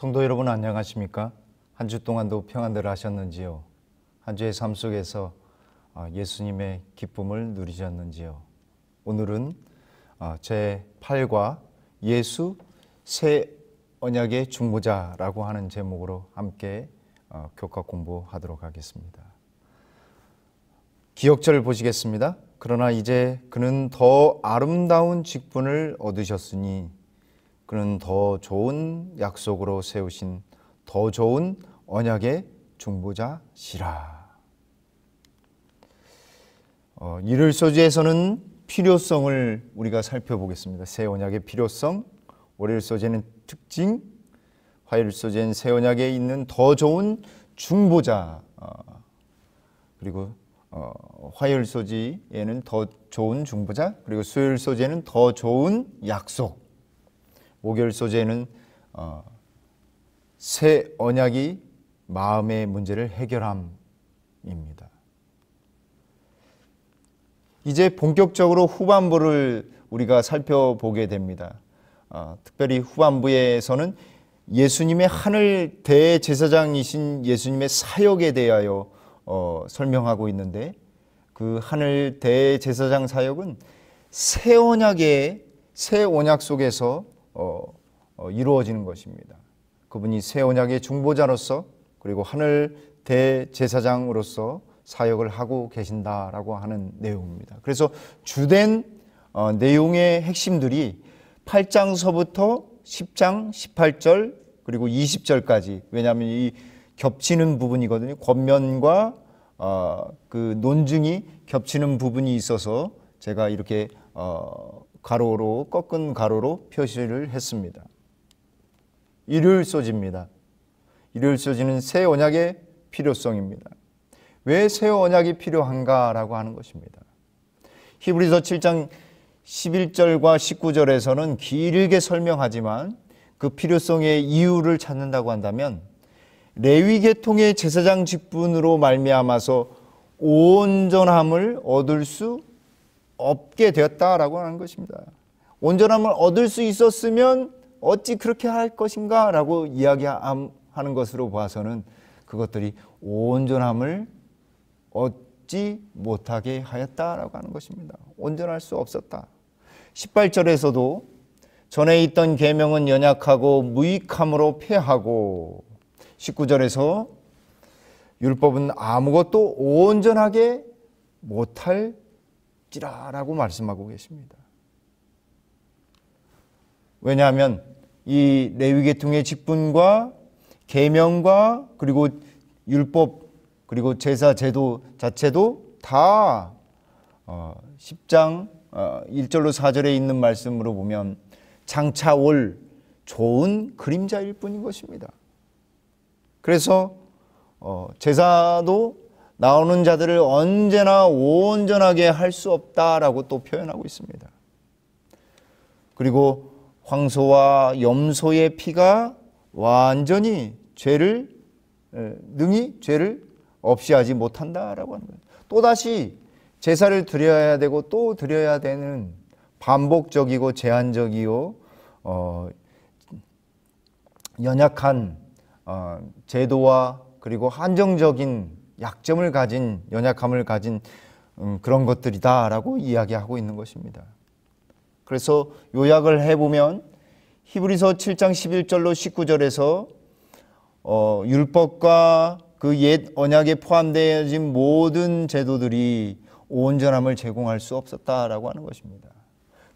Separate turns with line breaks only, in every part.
성도 여러분 안녕하십니까? 한 주 동안도 평안들 하셨는지요? 한 주의 삶 속에서 어, 예수님의 기쁨을 누리셨는지요? 오늘은 어, 제 8과 예수 새 언약의 중보자라고 하는 제목으로 함께 어, 교과 공부하도록 하겠습니다. 기억절을 보시겠습니다. 그러나 이제 그는 더 아름다운 직분을 얻으셨으니 그는 더 좋은 약속으로 세우신 더 좋은 언약의 중보자시라. 어, 이를 소지에서는 필요성을 우리가 살펴보겠습니다. 새 언약의 필요성, 월요일 소재는 특징, 화요일 소재는 새 언약에 있는 더 좋은 중보자, 어, 그리고 어, 화요일 소지에는 더 좋은 중보자, 그리고 수요일 소재는 더 좋은 약속, 오결 소재는 어, 새 언약이 마음의 문제를 해결함입니다. 이제 본격적으로 후반부를 우리가 살펴보게 됩니다. 어, 특별히 후반부에서는 예수님의 하늘 대제사장이신 예수님의 사역에 대하여 어, 설명하고 있는데 그 하늘 대제사장 사역은 새 언약의 새 언약 속에서 어, 어, 이루어지는 것입니다. 그분이 새 언약의 중보자로서 그리고 하늘 대제사장으로서 사역을 하고 계신다라고 하는 내용입니다. 그래서 주된 어, 내용의 핵심들이 8장서부터 10장, 18절 그리고 20절까지 왜냐하면 이 겹치는 부분이거든요. 권면과 어, 그 논증이 겹치는 부분이 있어서 제가 이렇게 어, 가로로 꺾은 가로로 표시를 했습니다. 일요일 소지입니다. 일요일 소지는 새 언약의 필요성입니다. 왜 새 언약이 필요한가라고 하는 것입니다. 히브리서 7장 11절과 19절에서는 길게 설명하지만 그 필요성의 이유를 찾는다고 한다면 레위 계통의 제사장 직분으로 말미암아서 온전함을 얻을 수 없게 되었다라고 하는 것입니다. 온전함을 얻을 수 있었으면 어찌 그렇게 할 것인가 라고 이야기하는 것으로 봐서는 그것들이 온전함을 얻지 못하게 하였다라고 하는 것입니다. 온전할 수 없었다. 18절에서도 전에 있던 계명은 연약하고 무익함으로 패하고 19절에서 율법은 아무것도 온전하게 못할 할지라라고 말씀하고 계십니다. 왜냐하면 이 레위 계통의 직분과 계명과 그리고 율법 그리고 제사 제도 자체도 다 10장 어, 1절로 어, 4절에 있는 말씀으로 보면 장차 올 좋은 그림자일 뿐인 것입니다. 그래서 어, 제사도 나오는 자들을 언제나 온전하게 할 수 없다라고 또 표현하고 있습니다. 그리고 황소와 염소의 피가 완전히 죄를 능히 죄를 없이 하지 못한다라고 하는 거예요. 또 다시 제사를 드려야 되고 또 드려야 되는 반복적이고 제한적이요 어, 연약한 어, 제도와 그리고 한정적인 약점을 가진 연약함을 가진 음, 그런 것들이다라고 이야기하고 있는 것입니다. 그래서 요약을 해보면 히브리서 7장 11절로 19절에서 어, 율법과 그 옛 언약에 포함되어진 모든 제도들이 온전함을 제공할 수 없었다라고 하는 것입니다.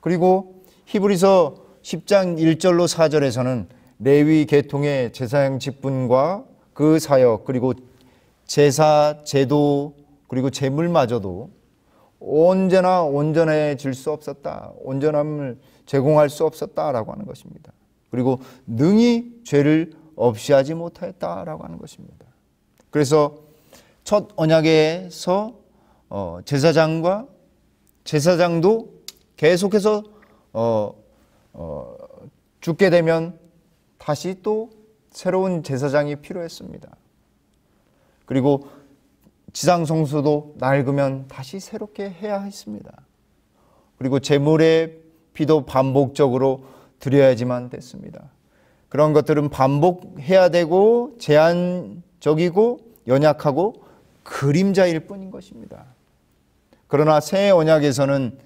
그리고 히브리서 10장 1절로 4절에서는 레위 계통의 제사장 직분과 그 사역 그리고 제사, 제도, 그리고 재물마저도 언제나 온전해질 수 없었다. 온전함을 제공할 수 없었다라고 하는 것입니다. 그리고 능히 죄를 없이 하지 못하였다라고 하는 것입니다. 그래서 첫 언약에서 어, 제사장과 제사장도 계속해서 어, 어, 죽게 되면 다시 또 새로운 제사장이 필요했습니다. 그리고 지상 성수도 낡으면 다시 새롭게 해야 했습니다. 그리고 제물의 피도 반복적으로 드려야지만 됐습니다. 그런 것들은 반복해야 되고 제한적이고 연약하고 그림자일 뿐인 것입니다. 그러나 새 언약에서는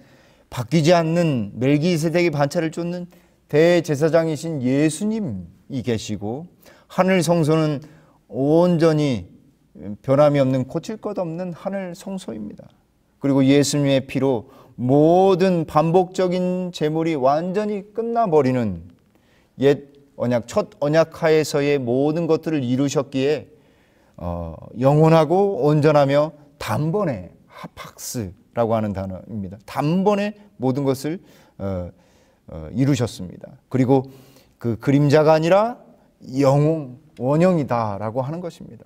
바뀌지 않는 멜기세덱의 반차를 쫓는 대제사장이신 예수님이 계시고 하늘 성소는 온전히 변함이 없는 고칠 것 없는 하늘 성소입니다. 그리고 예수님의 피로 모든 반복적인 재물이 완전히 끝나버리는 옛 언약, 첫 언약하에서의 모든 것들을 이루셨기에 어, 영원하고 온전하며 단번에 하팍스라고 하는 단어입니다. 단번에 모든 것을 어, 어, 이루셨습니다. 그리고 그 그림자가 아니라 영웅, 원형이다라고 하는 것입니다.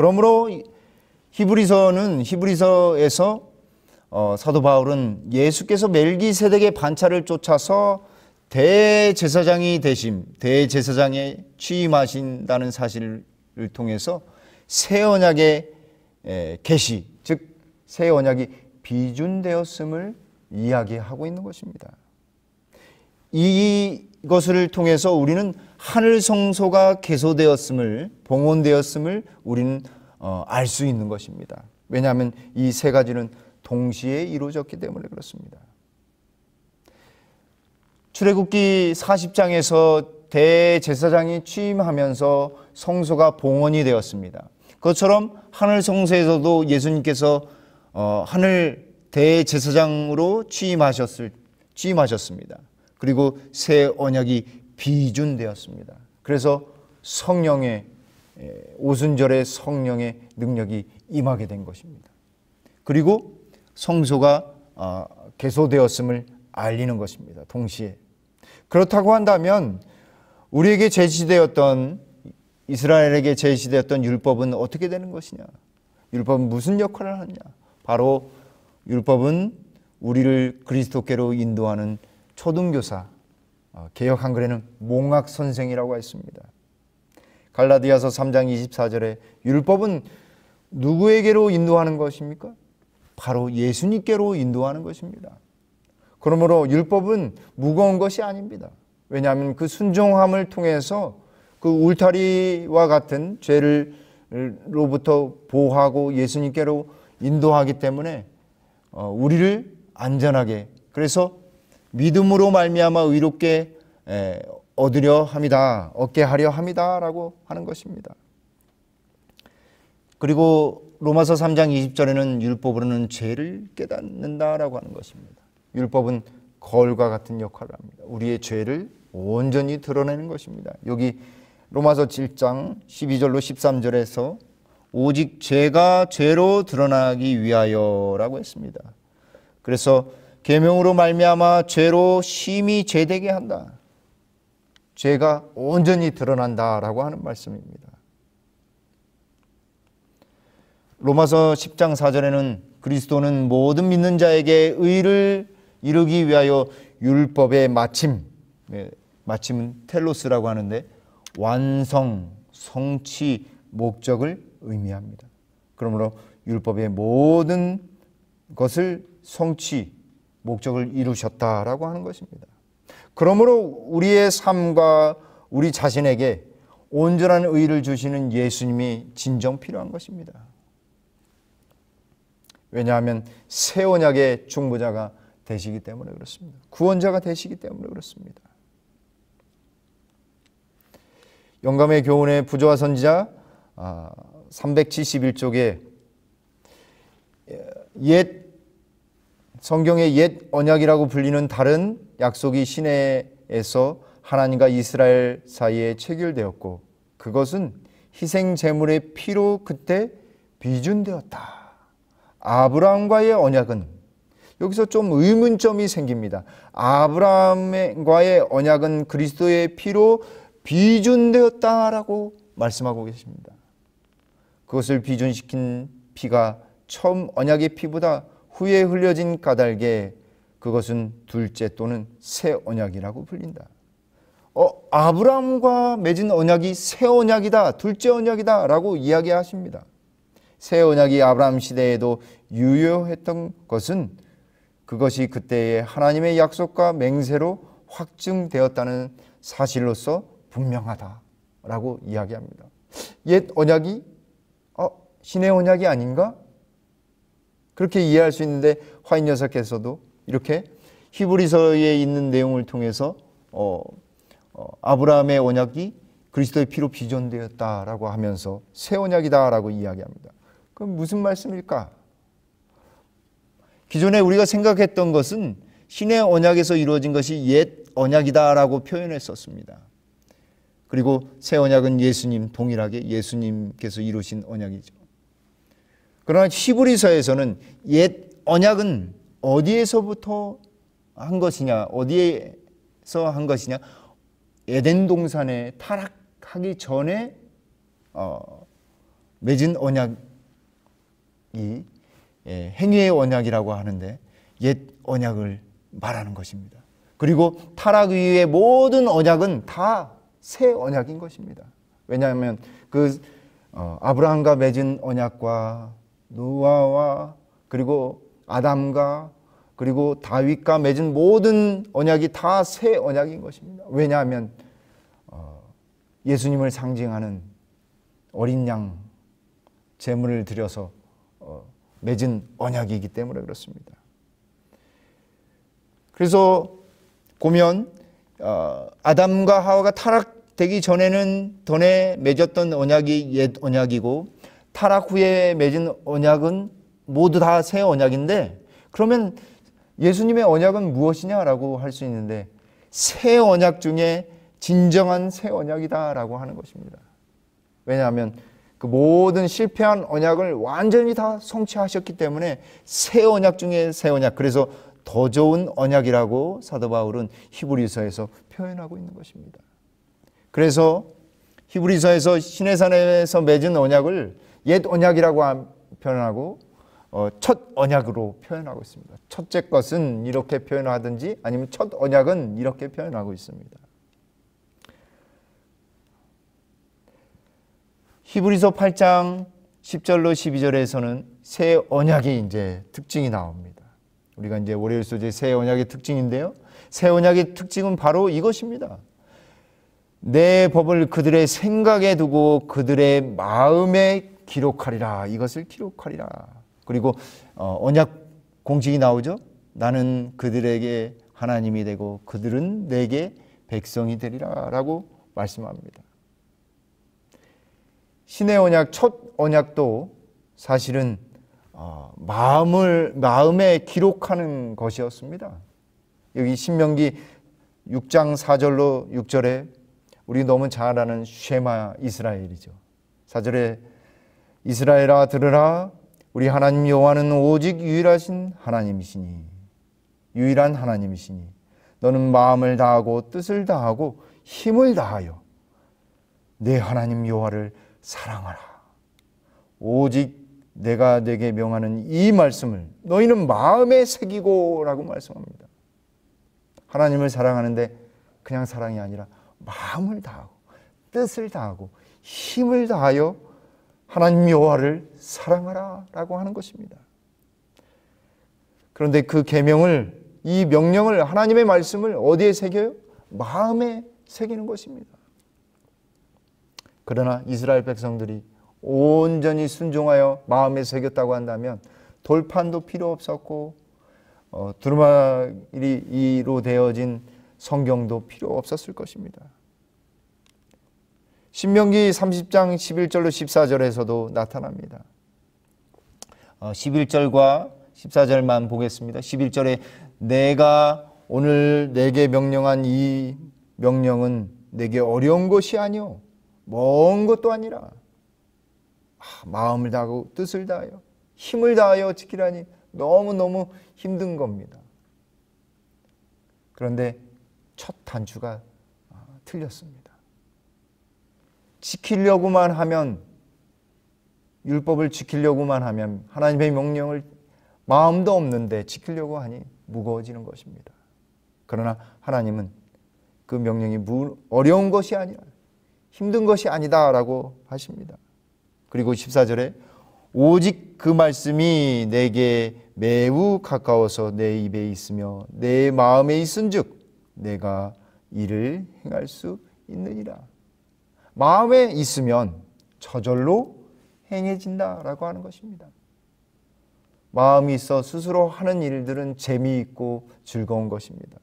그러므로 히브리서는 히브리서에서 어, 사도 바울은 예수께서 멜기세덱의 반차를 쫓아서 대제사장이 되심, 대제사장에 취임하신다는 사실을 통해서 새 언약의 계시, 즉 새 언약이 비준되었음을 이야기하고 있는 것입니다. 이것을 통해서 우리는 하늘 성소가 개소되었음을 봉헌되었음을 우리는 어, 알수 있는 것입니다. 왜냐하면 이 세 가지는 동시에 이루어졌기 때문에 그렇습니다. 출애굽기 40장에서 대제사장이 취임하면서 성소가 봉헌이 되었습니다. 그것처럼 하늘 성소에서도 예수님께서 어, 하늘 대제사장으로 취임하셨을 취임하셨습니다. 그리고 새 언약이 비준되었습니다. 그래서 성령의 오순절의 성령의 능력이 임하게 된 것입니다. 그리고 성소가 아, 개소되었음을 알리는 것입니다. 동시에 그렇다고 한다면 우리에게 제시되었던 이스라엘에게 제시되었던 율법은 어떻게 되는 것이냐? 율법은 무슨 역할을 하냐 바로 율법은 우리를 그리스도께로 인도하는 초등교사 어, 개혁 한글에는 몽학 선생이라고 했습니다. 갈라디아서 3장 24절에 율법은 누구에게로 인도하는 것입니까? 바로 예수님께로 인도하는 것입니다. 그러므로 율법은 무거운 것이 아닙니다. 왜냐하면 그 순종함을 통해서 그 울타리와 같은 죄를 로부터 보호하고 예수님께로 인도하기 때문에 어, 우리를 안전하게 그래서 믿음으로 말미암아 의롭게 얻으려 합니다. 얻게 하려 합니다라고 하는 것입니다. 그리고 로마서 3장 20절에는 율법으로는 죄를 깨닫는다라고 하는 것입니다. 율법은 거울과 같은 역할을 합니다. 우리의 죄를 온전히 드러내는 것입니다. 여기 로마서 7장 12절로 13절에서 오직 죄가 죄로 드러나기 위하여라고 했습니다. 그래서 계명으로 말미암아 죄로 심히 죄되게 한다. 죄가 온전히 드러난다라고 하는 말씀입니다. 로마서 10장 4절에는 그리스도는 모든 믿는 자에게 의를 이루기 위하여 율법의 마침 예, 마침은 텔로스라고 하는데 완성, 성취, 목적을 의미합니다. 그러므로 율법의 모든 것을 성취, 목적을 이루셨다라고 하는 것입니다. 그러므로 우리의 삶과 우리 자신에게 온전한 의를 주시는 예수님이 진정 필요한 것입니다. 왜냐하면 새 언약의 중보자가 되시기 때문에 그렇습니다. 구원자가 되시기 때문에 그렇습니다. 영감의 교훈의 부조화 선지자 371쪽에 아, 옛 성경의 옛 언약이라고 불리는 다른 약속이 시내에서 하나님과 이스라엘 사이에 체결되었고 그것은 희생 제물의 피로 그때 비준되었다. 아브라함과의 언약은 여기서 좀 의문점이 생깁니다. 아브라함과의 언약은 그리스도의 피로 비준되었다라고 말씀하고 계십니다. 그것을 비준시킨 피가 처음 언약의 피보다 후에 흘려진 까닭에 그것은 둘째 또는 새 언약이라고 불린다. 어, 아브라함과 맺은 언약이 새 언약이다, 둘째 언약이다 라고 이야기하십니다. 새 언약이 아브라함 시대에도 유효했던 것은 그것이 그때의 하나님의 약속과 맹세로 확증되었다는 사실로서 분명하다 라고 이야기합니다. 옛 언약이 어, 신의 언약이 아닌가? 그렇게 이해할 수 있는데 화인 여사께서도 이렇게 히브리서에 있는 내용을 통해서 어, 어, 아브라함의 언약이 그리스도의 피로 비전되었다라고 하면서 새 언약이다라고 이야기합니다. 그럼 무슨 말씀일까? 기존에 우리가 생각했던 것은 신의 언약에서 이루어진 것이 옛 언약이다라고 표현했었습니다. 그리고 새 언약은 예수님 동일하게 예수님께서 이루신 언약이죠. 그러나 히브리서에서는 옛 언약은 어디에서부터 한 것이냐, 어디에서 한 것이냐, 에덴 동산에 타락하기 전에 어, 맺은 언약이 예, 행위의 언약이라고 하는데 옛 언약을 말하는 것입니다. 그리고 타락 이후의 모든 언약은 다 새 언약인 것입니다. 왜냐하면 그 어, 아브라함과 맺은 언약과 누아와 그리고 아담과 그리고 다윗과 맺은 모든 언약이 다 새 언약인 것입니다. 왜냐하면 어, 예수님을 상징하는 어린 양 제물을 드려서 어, 맺은 언약이기 때문에 그렇습니다. 그래서 보면 어, 아담과 하와가 타락되기 전에는 전에 맺었던 언약이 옛 언약이고 타락 후에 맺은 언약은 모두 다 새 언약인데 그러면 예수님의 언약은 무엇이냐라고 할 수 있는데 새 언약 중에 진정한 새 언약이다라고 하는 것입니다. 왜냐하면 그 모든 실패한 언약을 완전히 다 성취하셨기 때문에 새 언약 중에 새 언약 그래서 더 좋은 언약이라고 사도 바울은 히브리서에서 표현하고 있는 것입니다. 그래서 히브리서에서 시내 산에서 맺은 언약을 옛 언약이라고 표현하고 어, 첫 언약으로 표현하고 있습니다. 첫째 것은 이렇게 표현하든지 아니면 첫 언약은 이렇게 표현하고 있습니다. 히브리서 8장 10절로 12절에서는 새 언약의 이제 특징이 나옵니다. 우리가 이제 월요일 소재 새 언약의 특징인데요. 새 언약의 특징은 바로 이것입니다. 내 법을 그들의 생각에 두고 그들의 마음에 기록하리라 이것을 기록하리라 그리고 어, 언약 공식이 나오죠 나는 그들에게 하나님이 되고 그들은 내게 백성이 되리라라고 말씀합니다 신의 언약 첫 언약도 사실은 어, 마음을 마음에 기록하는 것이었습니다 여기 신명기 6장 4절로 6절에 우리 너무 잘 아는 쉐마 이스라엘이죠. 4절에 이스라엘아 들으라 우리 하나님 여호와는 오직 유일하신 하나님이시니 유일한 하나님이시니 너는 마음을 다하고 뜻을 다하고 힘을 다하여 내 하나님 여호와를 사랑하라 오직 내가 내게 명하는 이 말씀을 너희는 마음에 새기고라고 말씀합니다. 하나님을 사랑하는데 그냥 사랑이 아니라 마음을 다하고 뜻을 다하고 힘을 다하여 하나님 여호와를 사랑하라라고 하는 것입니다. 그런데 그 계명을 이 명령을 하나님의 말씀을 어디에 새겨요? 마음에 새기는 것입니다. 그러나 이스라엘 백성들이 온전히 순종하여 마음에 새겼다고 한다면 돌판도 필요 없었고 어, 두루마리로 되어진 성경도 필요 없었을 것입니다. 신명기 30장 11절로 14절에서도 나타납니다. 11절과 어, 14절만 보겠습니다. 11절에 내가 오늘 내게 명령한 이 명령은 내게 어려운 것이 아니요 먼 것도 아니라 아, 마음을 다하고 뜻을 다하여 힘을 다하여 지키라니 너무너무 힘든 겁니다. 그런데 첫 단추가 아, 틀렸습니다. 지키려고만 하면 율법을 지키려고만 하면 하나님의 명령을 마음도 없는데 지키려고 하니 무거워지는 것입니다. 그러나 하나님은 그 명령이 어려운 것이 아니라 힘든 것이 아니다라고 하십니다. 그리고 14절에 오직 그 말씀이 내게 매우 가까워서 내 입에 있으며 내 마음에 있은즉 내가 이를 행할 수 있느니라. 마음에 있으면 저절로 행해진다라고 하는 것입니다. 마음이 있어 스스로 하는 일들은 재미있고 즐거운 것입니다.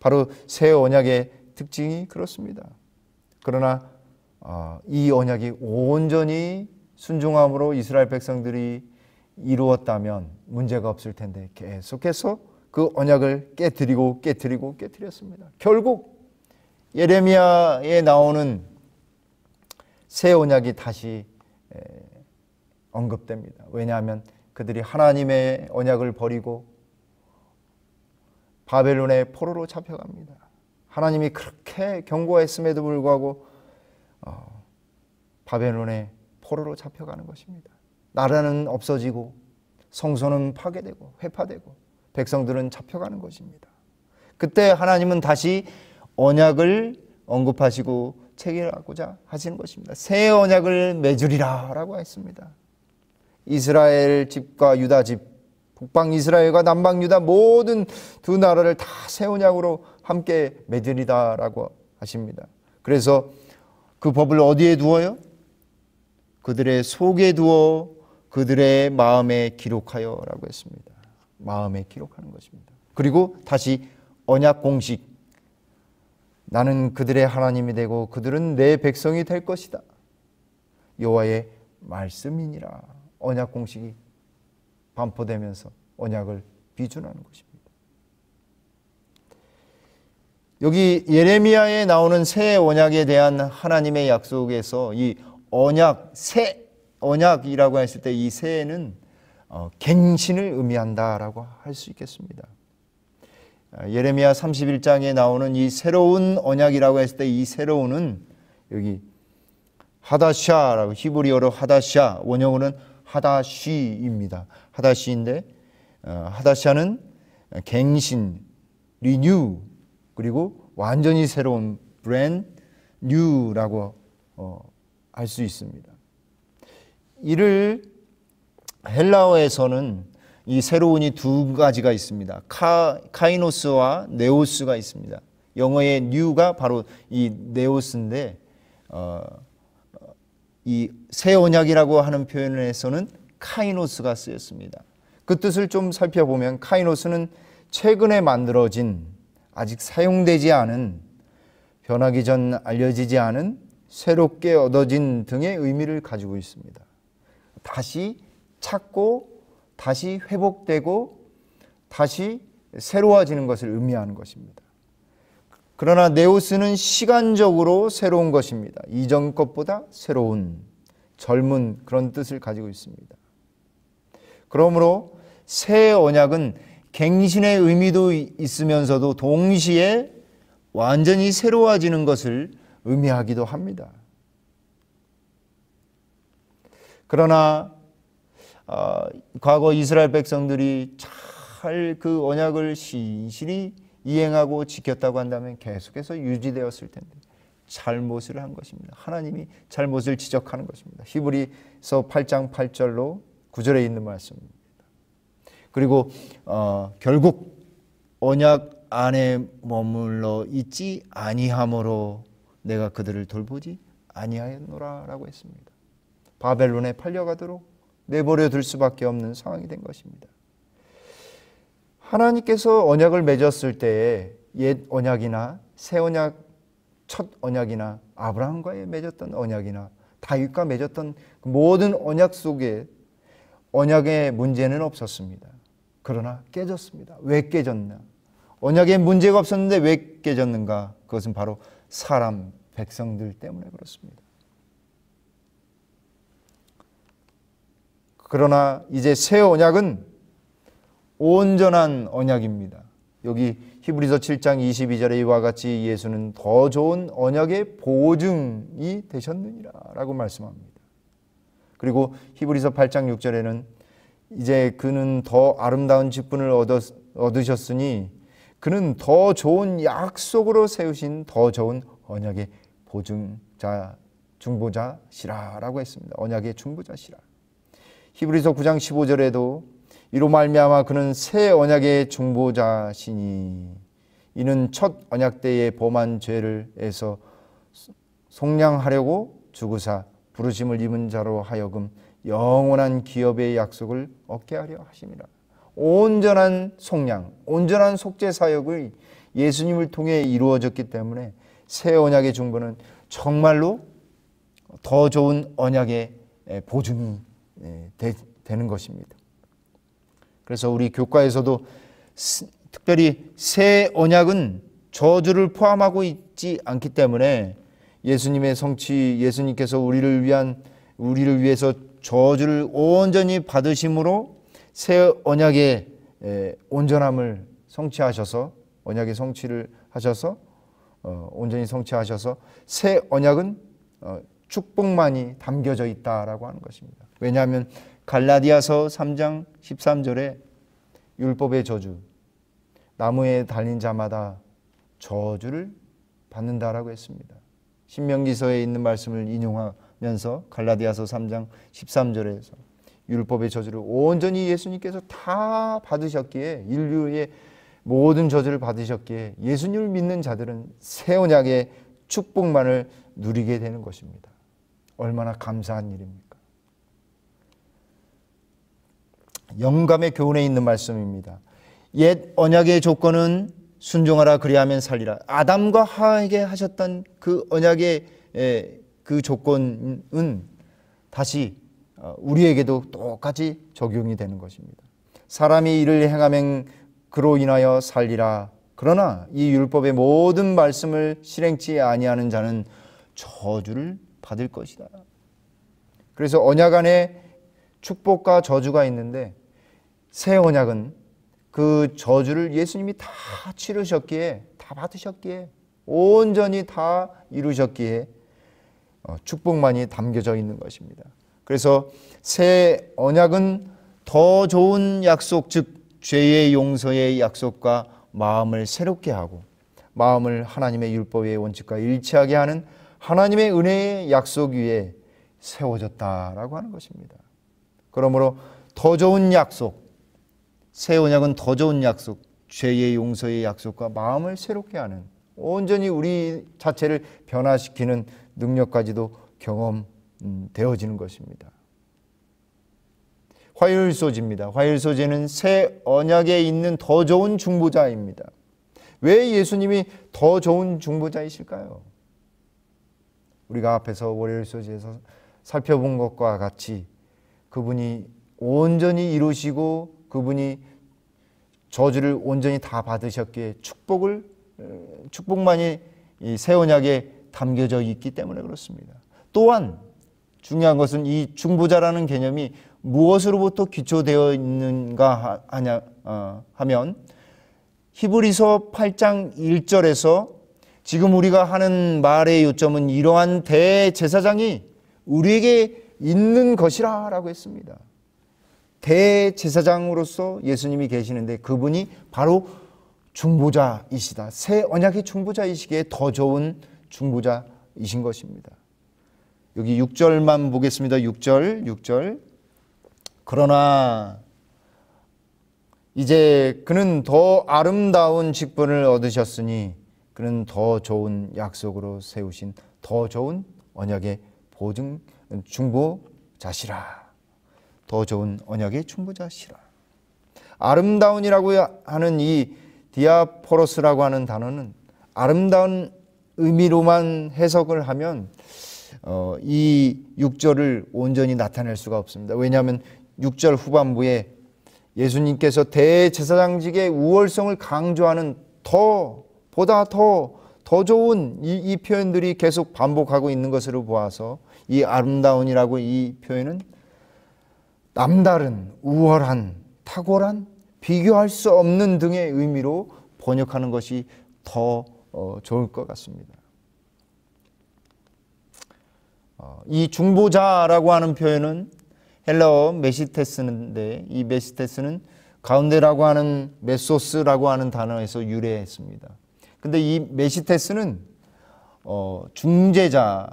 바로 새 언약의 특징이 그렇습니다. 그러나 어, 이 언약이 온전히 순종함으로 이스라엘 백성들이 이루었다면 문제가 없을 텐데 계속해서 그 언약을 깨뜨리고 깨뜨리고 깨뜨렸습니다. 결국 예레미야에 나오는 새 언약이 다시 언급됩니다. 왜냐하면 그들이 하나님의 언약을 버리고 바벨론의 포로로 잡혀갑니다. 하나님이 그렇게 경고했음에도 불구하고 어, 바벨론의 포로로 잡혀가는 것입니다. 나라는 없어지고 성소는 파괴되고 회파되고 백성들은 잡혀가는 것입니다. 그때 하나님은 다시 언약을 언급하시고 체결하고자 하시는 것입니다. 새 언약을 맺으리라라고 했습니다. 이스라엘 집과 유다 집, 북방 이스라엘과 남방 유다 모든 두 나라를 다 새 언약으로 함께 맺으리다라고 하십니다. 그래서 그 법을 어디에 두어요? 그들의 속에 두어 그들의 마음에 기록하여라고 했습니다. 마음에 기록하는 것입니다. 그리고 다시 언약 공식 나는 그들의 하나님이 되고 그들은 내 백성이 될 것이다. 여호와의 말씀이니라. 언약 공식이 반포되면서 언약을 비준하는 것입니다. 여기 예레미야에 나오는 새 언약에 대한 하나님의 약속에서 이 언약 새 언약이라고 했을 때 이 새는 어, 갱신을 의미한다라고 할 수 있겠습니다. 예레미야 31장에 나오는 이 새로운 언약이라고 했을 때 이 새로운은 여기 하다샤라고 히브리어로 하다샤 원형으로는 하다시입니다. 하다시인데 어, 하다샤는 갱신, 리뉴 그리고 완전히 새로운 브랜 뉴라고 할수 어, 있습니다. 이를 헬라어에서는 이 새로운이 두 가지가 있습니다. 카, 카이노스와 네오스가 있습니다. 영어의 new가 바로 이 네오스인데 어, 이새 언약이라고 하는 표현에서는 카이노스가 쓰였습니다. 그 뜻을 좀 살펴보면 카이노스는 최근에 만들어진 아직 사용되지 않은 변하기 전 알려지지 않은 새롭게 얻어진 등의 의미를 가지고 있습니다. 다시 찾고 다시 회복되고 다시 새로워지는 것을 의미하는 것입니다. 그러나 네오스는 시간적으로 새로운 것입니다. 이전 것보다 새로운, 젊은 그런 뜻을 가지고 있습니다. 그러므로 새 언약은 갱신의 의미도 있으면서도 동시에 완전히 새로워지는 것을 의미하기도 합니다. 그러나 어, 과거 이스라엘 백성들이 잘 그 언약을 신실히 이행하고 지켰다고 한다면 계속해서 유지되었을 텐데 잘못을 한 것입니다. 하나님이 잘못을 지적하는 것입니다. 히브리서 8장 8절로 9절에 있는 말씀입니다. 그리고 어, 결국 언약 안에 머물러 있지 아니함으로 내가 그들을 돌보지 아니하였노라라고 했습니다. 바벨론에 팔려가도록 내버려 둘 수밖에 없는 상황이 된 것입니다. 하나님께서 언약을 맺었을 때에 옛 언약이나 새 언약, 첫 언약이나 아브라함과의 맺었던 언약이나 다윗과 맺었던 그 모든 언약 속에 언약의 문제는 없었습니다. 그러나 깨졌습니다. 왜 깨졌나? 언약에 문제가 없었는데 왜 깨졌는가? 그것은 바로 사람, 백성들 때문에 그렇습니다. 그러나 이제 새 언약은 온전한 언약입니다. 여기 히브리서 7장 22절에 이와 같이 예수는 더 좋은 언약의 보증이 되셨느니라라고 말씀합니다. 그리고 히브리서 8장 6절에는 이제 그는 더 아름다운 직분을 얻었, 얻으셨으니 그는 더 좋은 약속으로 세우신 더 좋은 언약의 보증자 중보자시라라고 했습니다. 언약의 중보자시라. 히브리서 9장 15절에도 이로 말미암아 그는 새 언약의 중보자시니 이는 첫 언약 때에 범한 죄를 에서 속량하려고 주구사 부르심을 입은 자로 하여금 영원한 기업의 약속을 얻게 하려 하심이라. 온전한 속량, 온전한 속죄 사역을 예수님을 통해 이루어졌기 때문에 새 언약의 중보는 정말로 더 좋은 언약의 보증이 예, 되는 것입니다. 그래서 우리 교과에서도 특별히 새 언약은 저주를 포함하고 있지 않기 때문에 예수님의 성취, 예수님께서 우리를 위한 우리를 위해서 저주를 온전히 받으심으로 새 언약의 예, 온전함을 성취하셔서 언약의 성취를 하셔서 어, 온전히 성취하셔서 새 언약은 어, 축복만이 담겨져 있다라고 하는 것입니다. 왜냐하면 갈라디아서 3장 13절에 율법의 저주, 나무에 달린 자마다 저주를 받는다라고 했습니다. 신명기서에 있는 말씀을 인용하면서 갈라디아서 3장 13절에서 율법의 저주를 온전히 예수님께서 다 받으셨기에 인류의 모든 저주를 받으셨기에 예수님을 믿는 자들은 새 언약의 축복만을 누리게 되는 것입니다. 얼마나 감사한 일입니다 영감의 교훈에 있는 말씀입니다. 옛 언약의 조건은 순종하라 그리하면 살리라. 아담과 하에게 하셨던 그 언약의 그 조건은 다시 어, 우리에게도 똑같이 적용이 되는 것입니다. 사람이 이를 행하면 그로 인하여 살리라. 그러나 이 율법의 모든 말씀을 실행치 아니하는 자는 저주를 받을 것이다. 그래서 언약 안에 축복과 저주가 있는데 새 언약은 그 저주를 예수님이 다 치르셨기에 다 받으셨기에 온전히 다 이루셨기에 어, 축복만이 담겨져 있는 것입니다. 그래서 새 언약은 더 좋은 약속 즉 죄의 용서의 약속과 마음을 새롭게 하고 마음을 하나님의 율법의 원칙과 일치하게 하는 하나님의 은혜의 약속 위에 세워졌다라고 하는 것입니다. 그러므로 더 좋은 약속 새 언약은 더 좋은 약속, 죄의 용서의 약속과 마음을 새롭게 하는 온전히 우리 자체를 변화시키는 능력까지도 경험되어지는 것입니다. 화율 소지입니다. 화율 소지는 새 언약에 있는 더 좋은 중보자입니다. 왜 예수님이 더 좋은 중보자이실까요? 우리가 앞에서 월요일 소지에서 살펴본 것과 같이 그분이 온전히 이루시고 그분이 저주를 온전히 다 받으셨기에 축복을 축복만이 세 언약에 담겨져 있기 때문에 그렇습니다. 또한 중요한 것은 이 중보자라는 개념이 무엇으로부터 기초되어 있는가 하냐 어, 하면 히브리서 8장 1절에서 지금 우리가 하는 말의 요점은 이러한 대제사장이 우리에게 있는 것이라라고 했습니다. 대제사장으로서 예수님이 계시는데 그분이 바로 중보자이시다. 새 언약의 중보자이시기에 더 좋은 중보자이신 것입니다. 여기 6절만 보겠습니다. 6절, 6절. 그러나 이제 그는 더 아름다운 직분을 얻으셨으니 그는 더 좋은 약속으로 세우신 더 좋은 언약의 보증 중보자시라. 더 좋은 언약의충분자시라 아름다운이라고 하는 이 디아포로스라고 하는 단어는 아름다운 의미로만 해석을 하면 어, 이 6절을 온전히 나타낼 수가 없습니다. 왜냐하면 6절 후반부에 예수님께서 대제사장직의 우월성을 강조하는 더 보다 더더 좋은 이, 이 표현들이 계속 반복하고 있는 것으로 보아서 이 아름다운이라고 이 표현은 남다른, 우월한, 탁월한, 비교할 수 없는 등의 의미로 번역하는 것이 더 어, 좋을 것 같습니다. 어, 이 중보자라고 하는 표현은 헬라어 메시테스인데 네, 이 메시테스는 가운데라고 하는 메소스라고 하는 단어에서 유래했습니다. 근데 이 메시테스는 어, 중재자의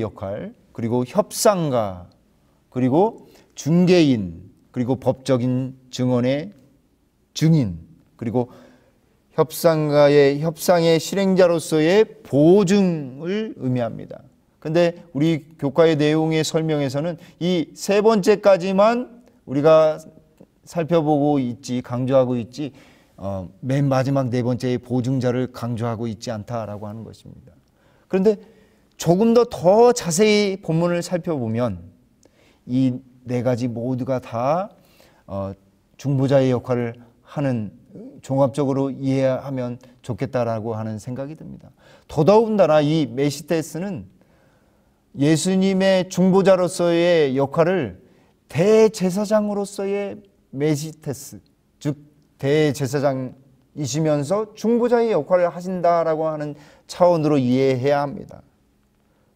역할 그리고 협상가 그리고 중개인 그리고 법적인 증언의 증인 그리고 협상가의 협상의 실행자로서의 보증을 의미합니다. 근데 우리 교과의 내용의 설명에서는 이 세 번째까지만 우리가 살펴보고 있지 강조하고 있지 어, 맨 마지막 네 번째의 보증자를 강조하고 있지 않다라고 하는 것입니다. 그런데 조금 더 더 자세히 본문을 살펴보면 이네 가지 모두가 다 어, 중보자의 역할을 하는 종합적으로 이해하면 좋겠다라고 하는 생각이 듭니다. 더더군다나 이 메시테스는 예수님의 중보자로서의 역할을 대제사장으로서의 메시테스, 즉 대제사장이시면서 중보자의 역할을 하신다라고 하는 차원으로 이해해야 합니다.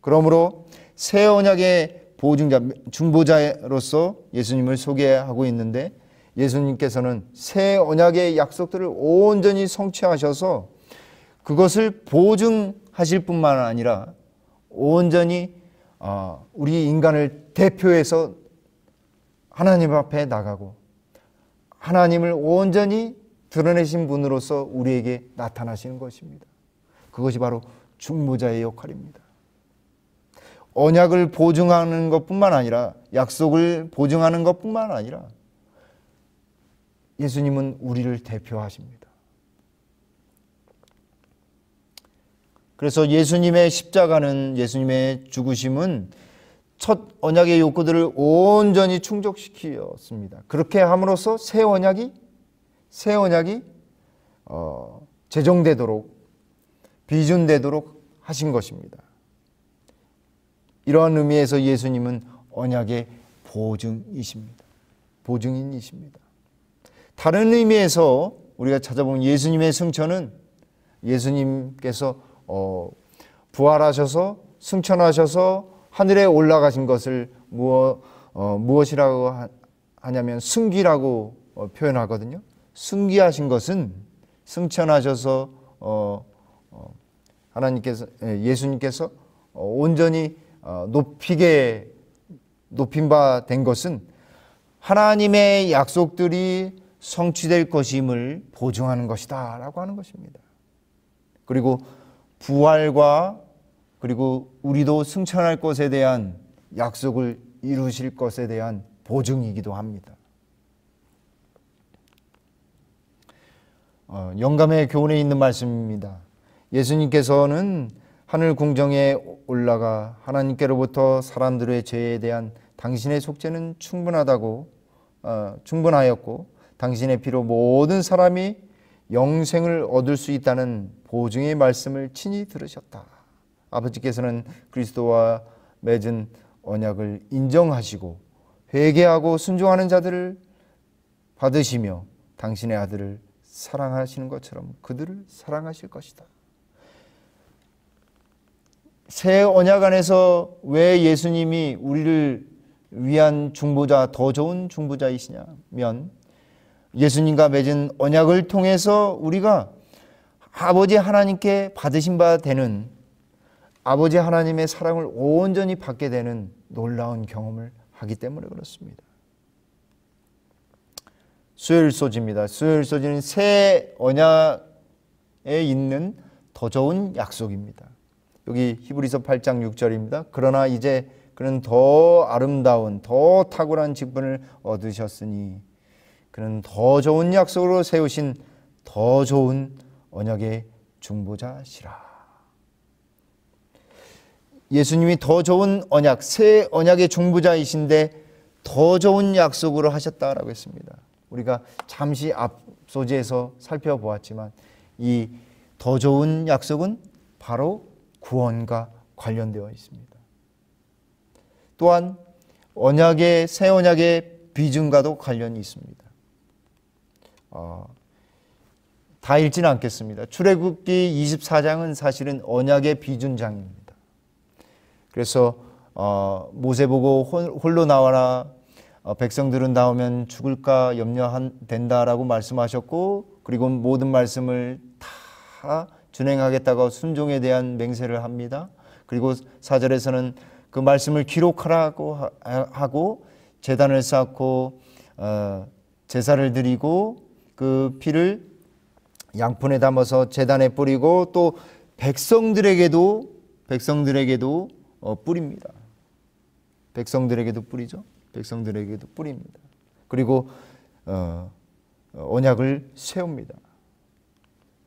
그러므로 새 언약의 보증자 중보자로서 예수님을 소개하고 있는데 예수님께서는 새 언약의 약속들을 온전히 성취하셔서 그것을 보증하실 뿐만 아니라 온전히 어, 우리 인간을 대표해서 하나님 앞에 나가고 하나님을 온전히 드러내신 분으로서 우리에게 나타나시는 것입니다. 그것이 바로 중보자의 역할입니다. 언약을 보증하는 것뿐만 아니라 약속을 보증하는 것뿐만 아니라 예수님은 우리를 대표하십니다. 그래서 예수님의 십자가는 예수님의 죽으심은 첫 언약의 요구들을 온전히 충족시키었습니다. 그렇게 함으로써 새 언약이 새 언약이 어, 제정되도록 비준되도록 하신 것입니다. 이러한 의미에서 예수님은 언약의 보증이십니다. 보증인이십니다. 다른 의미에서 우리가 찾아보면 예수님의 승천은 예수님께서 어 부활하셔서 승천하셔서 하늘에 올라가신 것을 무엇, 어 무엇이라고 하냐면 승기라고 어 표현하거든요. 승기하신 것은 승천하셔서 어, 어, 하나님께서 예, 예수님께서 어, 온전히 어, 높이게 높임 바된 것은 하나님의 약속들이 성취될 것임을 보증하는 것이다 라고 하는 것입니다. 그리고 부활과 그리고 우리도 승천할 것에 대한 약속을 이루실 것에 대한 보증이기도 합니다. 어, 영감의 교훈에 있는 말씀입니다. 예수님께서는 하늘 궁정에 올라가 하나님께로부터 사람들의 죄에 대한 당신의 속죄는 충분하다고 어, 충분하였고 당신의 피로 모든 사람이 영생을 얻을 수 있다는 보증의 말씀을 친히 들으셨다. 아버지께서는 그리스도와 맺은 언약을 인정하시고 회개하고 순종하는 자들을 받으시며 당신의 아들을 사랑하시는 것처럼 그들을 사랑하실 것이다. 새 언약 안에서 왜 예수님이 우리를 위한 중보자, 더 좋은 중보자이시냐면 예수님과 맺은 언약을 통해서 우리가 아버지 하나님께 받으신 바 되는 아버지 하나님의 사랑을 온전히 받게 되는 놀라운 경험을 하기 때문에 그렇습니다. 수요일 소지입니다. 수요일 소지는 새 언약에 있는 더 좋은 약속입니다. 여기 히브리서 8장 6절입니다. 그러나 이제 그는 더 아름다운 더 탁월한 직분을 얻으셨으니 그는 더 좋은 약속으로 세우신 더 좋은 언약의 중보자시라. 예수님이 더 좋은 언약, 새 언약의 중보자이신데 더 좋은 약속으로 하셨다라고 했습니다. 우리가 잠시 앞 소재에서 살펴보았지만 이 더 좋은 약속은 바로 구원과 관련되어 있습니다. 또한 언약의 새 언약의 비중과도 관련이 있습니다. 어, 다 읽지는 않겠습니다. 출애굽기 24장은 사실은 언약의 비준장입니다. 그래서 어, 모세 보고 홀로 나와라 어, 백성들은 나오면 죽을까 염려된다라고 말씀하셨고 그리고 모든 말씀을 다 준행하겠다고 순종에 대한 맹세를 합니다. 그리고 사절에서는그 말씀을 기록하라고 하고 재단을 쌓고 어, 제사를 드리고 그 피를 양푼에 담아서 재단에 뿌리고 또 백성들에게도 백성들에게도 어, 뿌립니다. 백성들에게도 뿌리죠. 백성들에게도 뿌립니다. 그리고 어, 어 언약을 세웁니다.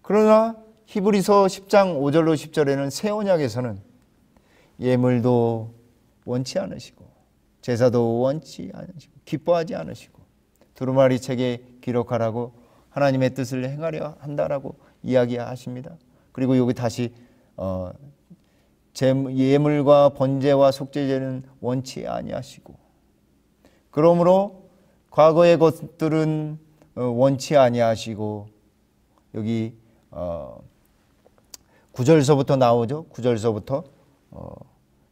그러나 히브리서 10장 5절로 10절에는 새 언약에서는 예물도 원치 않으시고 제사도 원치 않으시고 기뻐하지 않으시고 두루마리 책에 기록하라고 하나님의 뜻을 행하려 한다라고 이야기하십니다. 그리고 여기 다시 어, 예물과 번제와 속죄제는 원치 아니하시고 그러므로 과거의 것들은 어, 원치 아니하시고 여기 어, 9절서부터 나오죠. 9절서부터 어,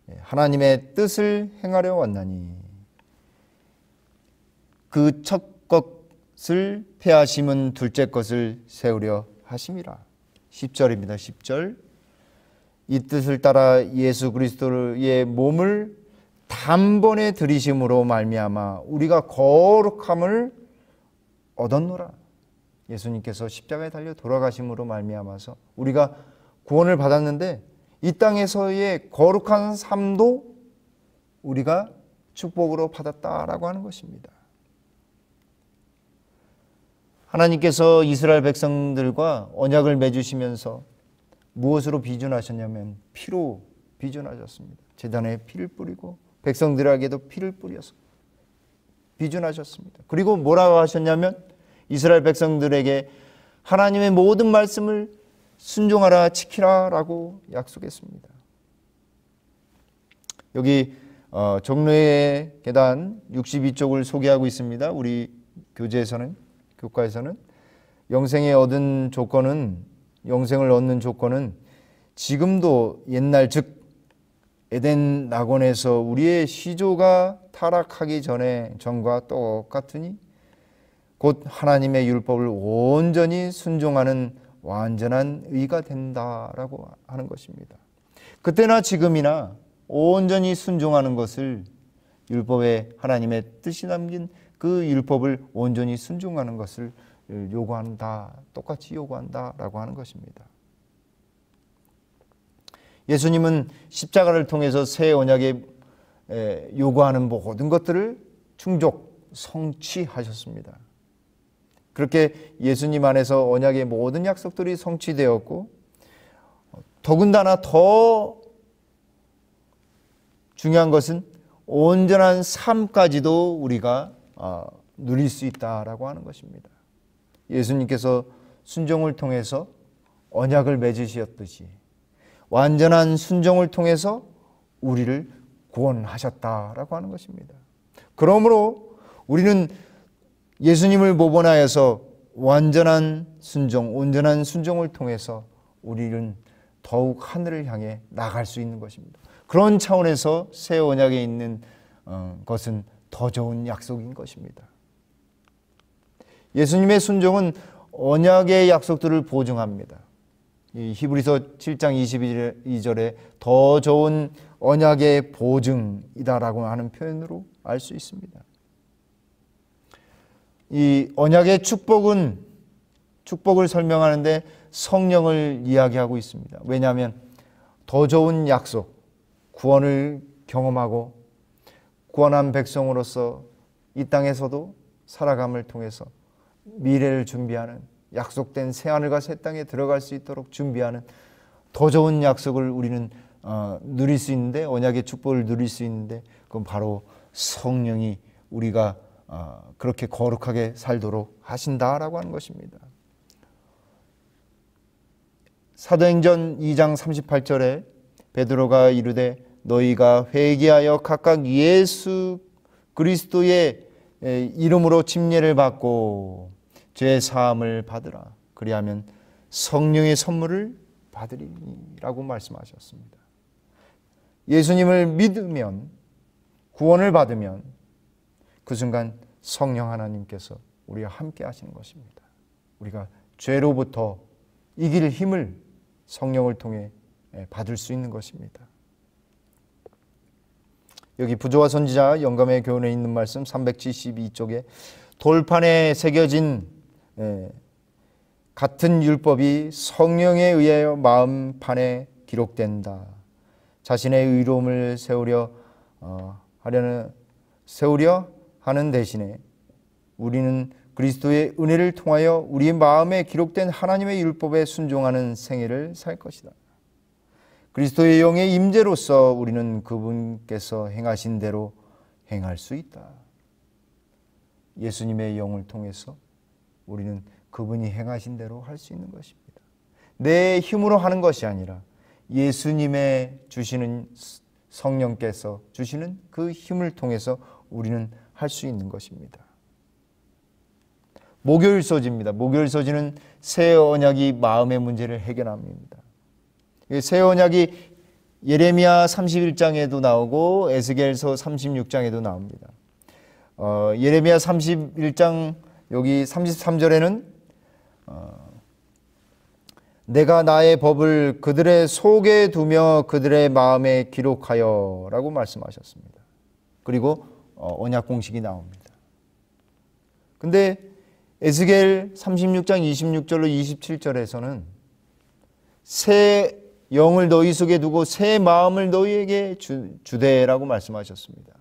예, 하나님의 뜻을 행하려 왔나니 그 첫 것을 폐하심은 둘째 것을 세우려 하심이라. 10절입니다. 10절. 이 뜻을 따라 예수 그리스도의 몸을 단번에 들이심으로 말미암아 우리가 거룩함을 얻었노라. 예수님께서 십자가에 달려 돌아가심으로 말미암아서 우리가 구원을 받았는데 이 땅에서의 거룩한 삶도 우리가 축복으로 받았다라고 하는 것입니다. 하나님께서 이스라엘 백성들과 언약을 맺으시면서 무엇으로 비준하셨냐면 피로 비준하셨습니다. 재단에 피를 뿌리고 백성들에게도 피를 뿌려서 비준하셨습니다. 그리고 뭐라고 하셨냐면 이스라엘 백성들에게 하나님의 모든 말씀을 순종하라 지키라라고 약속했습니다. 여기 어, 정로의 계단 62쪽을 소개하고 있습니다. 우리 교재에서는 교과에서는 영생에 얻은 조건은 영생을 얻는 조건은 지금도 옛날 즉 에덴 낙원에서 우리의 시조가 타락하기 전에 전과 똑같으니 곧 하나님의 율법을 온전히 순종하는 완전한 의가 된다라고 하는 것입니다. 그때나 지금이나 온전히 순종하는 것을 율법에 하나님의 뜻이 담긴 그 율법을 온전히 순종하는 것을 요구한다. 똑같이 요구한다라고 하는 것입니다. 예수님은 십자가를 통해서 새 언약에 요구하는 모든 것들을 충족, 성취하셨습니다. 그렇게 예수님 안에서 언약의 모든 약속들이 성취되었고 더군다나 더 중요한 것은 온전한 삶까지도 우리가 아, 누릴 수 있다라고 하는 것입니다. 예수님께서 순종을 통해서 언약을 맺으셨듯이 완전한 순종을 통해서 우리를 구원하셨다라고 하는 것입니다. 그러므로 우리는 예수님을 모본하여서 완전한 순종, 온전한 순종을 통해서 우리는 더욱 하늘을 향해 나갈 수 있는 것입니다. 그런 차원에서 새 언약에 있는 어, 것은 더 좋은 약속인 것입니다. 예수님의 순종은 언약의 약속들을 보증합니다. 히브리서 7장 22절에 더 좋은 언약의 보증이다라고 하는 표현으로 알 수 있습니다. 이 언약의 축복은 축복을 설명하는데 성령을 이야기하고 있습니다. 왜냐하면 더 좋은 약속, 구원을 경험하고 구원한 백성으로서 이 땅에서도 살아감을 통해서 미래를 준비하는 약속된 새하늘과 새 땅에 들어갈 수 있도록 준비하는 더 좋은 약속을 우리는 어, 누릴 수 있는데 언약의 축복을 누릴 수 있는데 그건 바로 성령이 우리가 어, 그렇게 거룩하게 살도록 하신다라고 하는 것입니다. 사도행전 2장 38절에 베드로가 이르되 너희가 회개하여 각각 예수 그리스도의 이름으로 침례를 받고 죄 사함을 받으라. 그리하면 성령의 선물을 받으리라고 말씀하셨습니다. 예수님을 믿으면 구원을 받으면 그 순간 성령 하나님께서 우리와 함께 하시는 것입니다. 우리가 죄로부터 이길 힘을 성령을 통해 예, 받을 수 있는 것입니다. 여기 부조와 선지자 영감의 교훈에 있는 말씀 372쪽에 돌판에 새겨진 예, 같은 율법이 성령에 의하여 마음판에 기록된다. 자신의 의로움을 세우려 어, 하려는 세우려 하는 대신에 우리는 그리스도의 은혜를 통하여 우리의 마음에 기록된 하나님의 율법에 순종하는 생애를 살 것이다. 그리스도의 영의 임재로서 우리는 그분께서 행하신 대로 행할 수 있다. 예수님의 영을 통해서 우리는 그분이 행하신 대로 할 수 있는 것입니다. 내 힘으로 하는 것이 아니라 예수님의 주시는 성령께서 주시는 그 힘을 통해서 우리는 할수 있는 것입니다. 목요일 서지입니다. 목요일 서지는 새 언약이 마음의 문제를 해결합니다. 새 언약이 예레미야 31장에도 나오고 에스겔서 36장에도 나옵니다. 어, 예레미야 31장 여기 33절에는 어, 내가 나의 법을 그들의 속에 두며 그들의 마음에 기록하여 라고 말씀하셨습니다. 그리고 어, 언약 공식이 나옵니다. 근데 에스겔 36장 26절로 27절에서는 새 영을 너희 속에 두고 새 마음을 너희에게 주, 주대라고 말씀하셨습니다.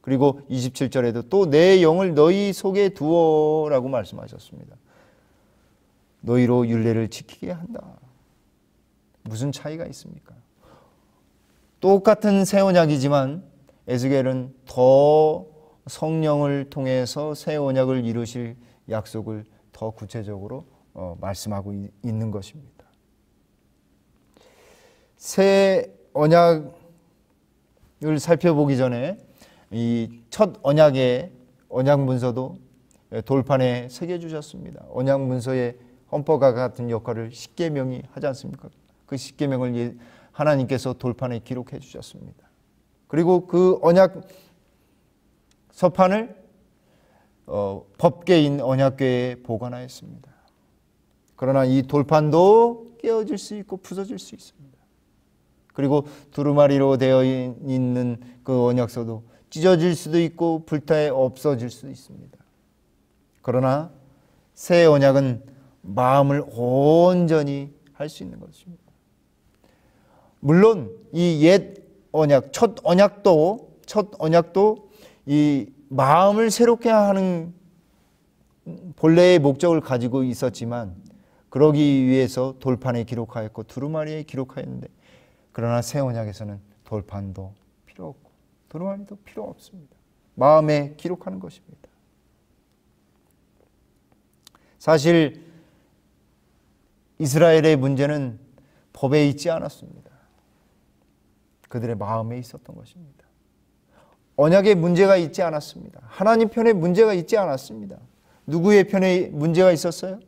그리고 27절에도 또 내 영을 너희 속에 두어라고 말씀하셨습니다. 너희로 윤례를 지키게 한다. 무슨 차이가 있습니까? 똑같은 새 언약이지만 에스겔은 더 성령을 통해서 새 언약을 이루실 약속을 더 구체적으로 어, 말씀하고 있, 있는 것입니다. 새 언약을 살펴보기 전에 이 첫 언약의 언약 문서도 돌판에 새겨 주셨습니다. 언약 문서의 헌법과 같은 역할을 십계명이 하지 않습니까? 그 십계명을 예, 하나님께서 돌판에 기록해 주셨습니다. 그리고 그 언약 서판을 어, 법계인 언약궤에 보관하였습니다. 그러나 이 돌판도 깨어질 수 있고 부서질 수 있습니다. 그리고 두루마리로 되어 있는 그 언약서도 찢어질 수도 있고 불타에 없어질 수도 있습니다. 그러나 새 언약은 마음을 온전히 할 수 있는 것입니다. 물론 이옛 언약, 첫 언약도 첫 언약도 이 마음을 새롭게 하는 본래의 목적을 가지고 있었지만 그러기 위해서 돌판에 기록하였고 두루마리에 기록하였는데 그러나 새 언약에서는 돌판도 필요 없고 두루마리도 필요 없습니다. 마음에 기록하는 것입니다. 사실 이스라엘의 문제는 법에 있지 않았습니다. 그들의 마음에 있었던 것입니다. 언약에 문제가 있지 않았습니다. 하나님 편에 문제가 있지 않았습니다. 누구의 편에 문제가 있었어요?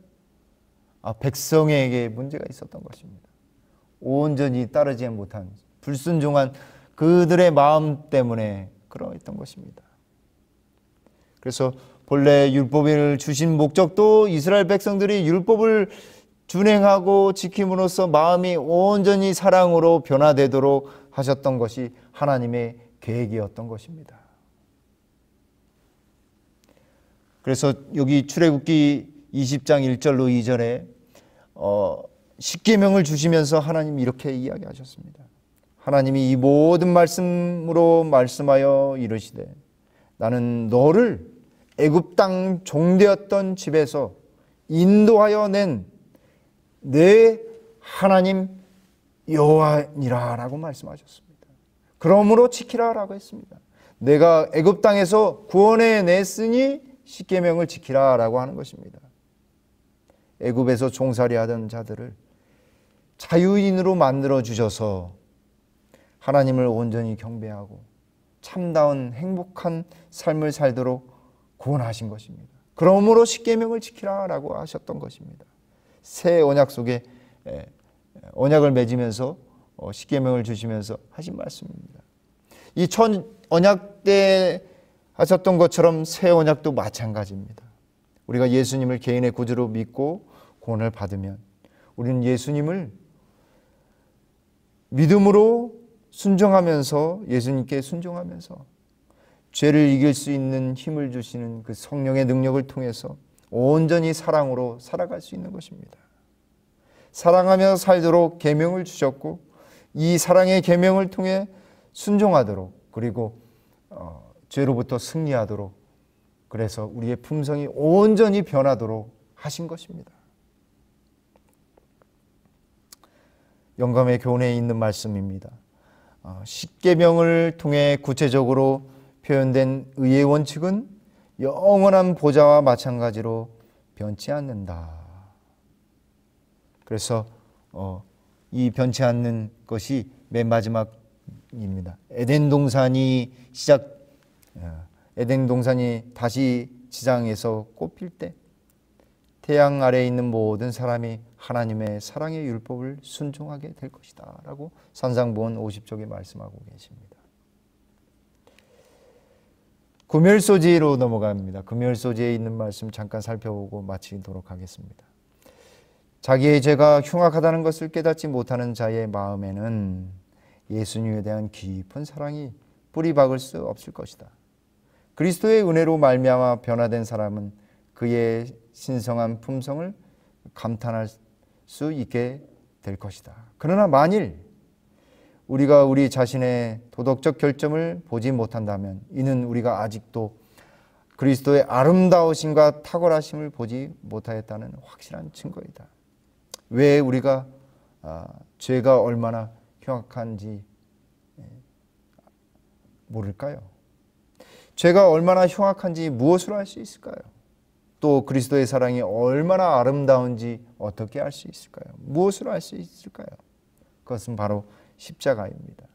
아, 백성에게 문제가 있었던 것입니다. 온전히 따르지 못한 불순종한 그들의 마음 때문에 그러했던 것입니다. 그래서 본래 율법을 주신 목적도 이스라엘 백성들이 율법을 준행하고 지킴으로써 마음이 온전히 사랑으로 변화되도록 하셨던 것이 하나님의 계획이었던 것입니다. 그래서 여기 출애굽기 20장 1절로 이전에 어, 십계명을 주시면서 하나님 이렇게 이야기하셨습니다. 하나님이 이 모든 말씀으로 말씀하여 이르시되 나는 너를 애굽 땅 종되었던 집에서 인도하여 낸 내 하나님 여호와니라라고 말씀하셨습니다. 그러므로 지키라라고 했습니다. 내가 애굽 땅에서 구원해 냈으니 십계명을 지키라라고 하는 것입니다. 애굽에서 종살이하던 자들을 자유인으로 만들어 주셔서 하나님을 온전히 경배하고 참다운 행복한 삶을 살도록 구원하신 것입니다. 그러므로 십계명을 지키라라고 하셨던 것입니다. 새 언약 속에 예, 언약을 맺으면서 어, 십계명을 주시면서 하신 말씀입니다. 이 천 언약 때 하셨던 것처럼 새 언약도 마찬가지입니다. 우리가 예수님을 개인의 구주로 믿고 구원을 받으면 우리는 예수님을 믿음으로 순종하면서 예수님께 순종하면서 죄를 이길 수 있는 힘을 주시는 그 성령의 능력을 통해서 온전히 사랑으로 살아갈 수 있는 것입니다. 사랑하며 살도록 계명을 주셨고 이 사랑의 계명을 통해 순종하도록 그리고 어, 죄로부터 승리하도록 그래서 우리의 품성이 온전히 변하도록 하신 것입니다. 영감의 교훈에 있는 말씀입니다. 어, 십계명을 통해 구체적으로 표현된 의의 원칙은 영원한 보좌와 마찬가지로 변치 않는다. 그래서 어, 이 변치 않는 것이 맨 마지막입니다. 에덴 동산이 시작 어, 에덴 동산이 다시 지상에서 꽃필 때 태양 아래에 있는 모든 사람이 하나님의 사랑의 율법을 순종하게 될 것이다. 라고 산상보원 50쪽에 말씀하고 계십니다. 금열소지로 넘어갑니다. 금열소지에 있는 말씀 잠깐 살펴보고 마치도록 하겠습니다. 자기의 죄가 흉악하다는 것을 깨닫지 못하는 자의 마음에는 예수님에 대한 깊은 사랑이 뿌리박을 수 없을 것이다. 그리스도의 은혜로 말미암아 변화된 사람은 그의 신성한 품성을 감탄할 수 있게 될 것이다. 그러나 만일 우리가 우리 자신의 도덕적 결점을 보지 못한다면 이는 우리가 아직도 그리스도의 아름다우심과 탁월하심을 보지 못하였다는 확실한 증거이다. 왜 우리가 아, 죄가 얼마나 흉악한지 예, 모를까요? 죄가 얼마나 흉악한지 무엇으로 알수 있을까요? 또 그리스도의 사랑이 얼마나 아름다운지 어떻게 알 수 있을까요? 무엇으로 알수 있을까요? 그것은 바로 십자가입니다.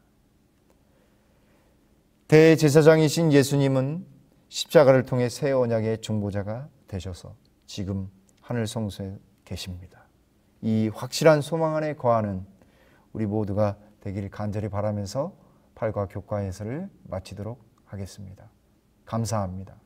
대제사장이신 예수님은 십자가를 통해 새 언약의 중보자가 되셔서 지금 하늘 성소에 계십니다. 이 확실한 소망 안에 거하는 우리 모두가 되기를 간절히 바라면서 팔과 교과 해설을 마치도록 하겠습니다. 감사합니다.